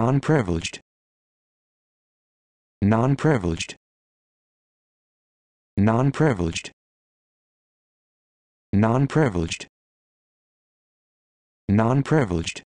non-privileged non-privileged non-privileged non-privileged non-privileged